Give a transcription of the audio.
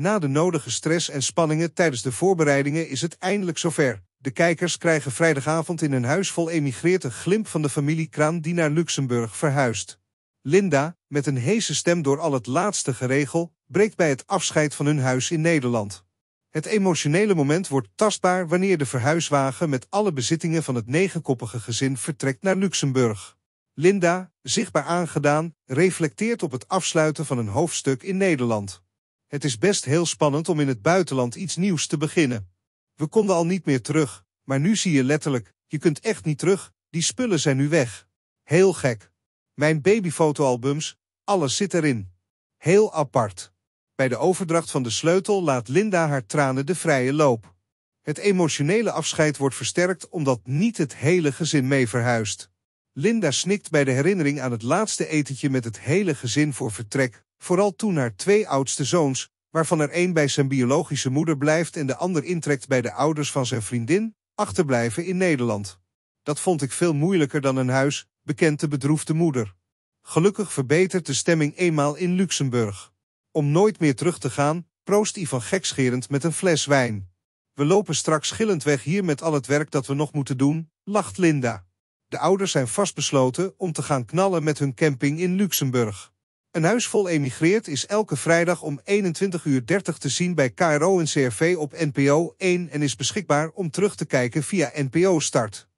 Na de nodige stress en spanningen tijdens de voorbereidingen is het eindelijk zover. De kijkers krijgen vrijdagavond in een huis vol emigreert een glimp van de familie Kraan die naar Luxemburg verhuist. Linda, met een heese stem door al het laatste geregel, breekt bij het afscheid van hun huis in Nederland. Het emotionele moment wordt tastbaar wanneer de verhuiswagen met alle bezittingen van het negenkoppige gezin vertrekt naar Luxemburg. Linda, zichtbaar aangedaan, reflecteert op het afsluiten van een hoofdstuk in Nederland. Het is best heel spannend om in het buitenland iets nieuws te beginnen. We konden al niet meer terug, maar nu zie je letterlijk, je kunt echt niet terug, die spullen zijn nu weg. Heel gek. Mijn babyfotoalbums, alles zit erin. Heel apart. Bij de overdracht van de sleutel laat Linda haar tranen de vrije loop. Het emotionele afscheid wordt versterkt omdat niet het hele gezin mee verhuist. Linda snikt bij de herinnering aan het laatste etentje met het hele gezin voor vertrek, vooral toen naar twee oudste zoons, waarvan er één bij zijn biologische moeder blijft en de ander intrekt bij de ouders van zijn vriendin, achterblijven in Nederland. Dat vond ik veel moeilijker dan een huis, bekende de bedroefde moeder. Gelukkig verbetert de stemming eenmaal in Luxemburg. Om nooit meer terug te gaan, proost Ivan gekscherend met een fles wijn. We lopen straks gillend weg hier met al het werk dat we nog moeten doen, lacht Linda. De ouders zijn vastbesloten om te gaan knallen met hun camping in Luxemburg. Een huis vol emigreert is elke vrijdag om 21.30 uur te zien bij KRO en CRV op NPO 1 en is beschikbaar om terug te kijken via NPO Start.